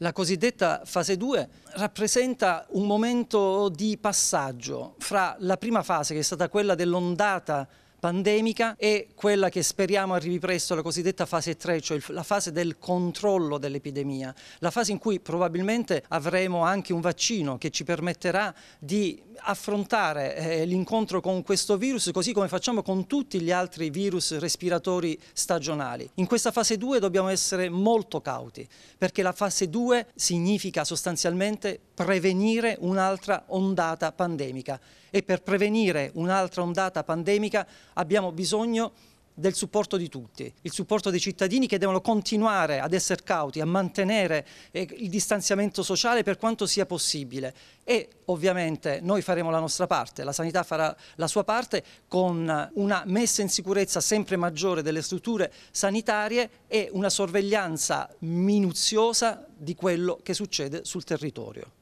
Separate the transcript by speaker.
Speaker 1: La cosiddetta fase 2 rappresenta un momento di passaggio fra la prima fase, che è stata quella dell'ondata pandemica e quella che speriamo arrivi presto, la cosiddetta fase 3, cioè la fase del controllo dell'epidemia, la fase in cui probabilmente avremo anche un vaccino che ci permetterà di affrontare eh, l'incontro con questo virus così come facciamo con tutti gli altri virus respiratori stagionali. In questa fase 2 dobbiamo essere molto cauti perché la fase 2 significa sostanzialmente prevenire un'altra ondata pandemica e per prevenire un'altra ondata pandemica abbiamo bisogno del supporto di tutti, il supporto dei cittadini che devono continuare ad essere cauti, a mantenere eh, il distanziamento sociale per quanto sia possibile e ovviamente noi faremo la nostra parte, la sanità farà la sua parte con una messa in sicurezza sempre maggiore delle strutture sanitarie e una sorveglianza minuziosa di quello che succede sul territorio.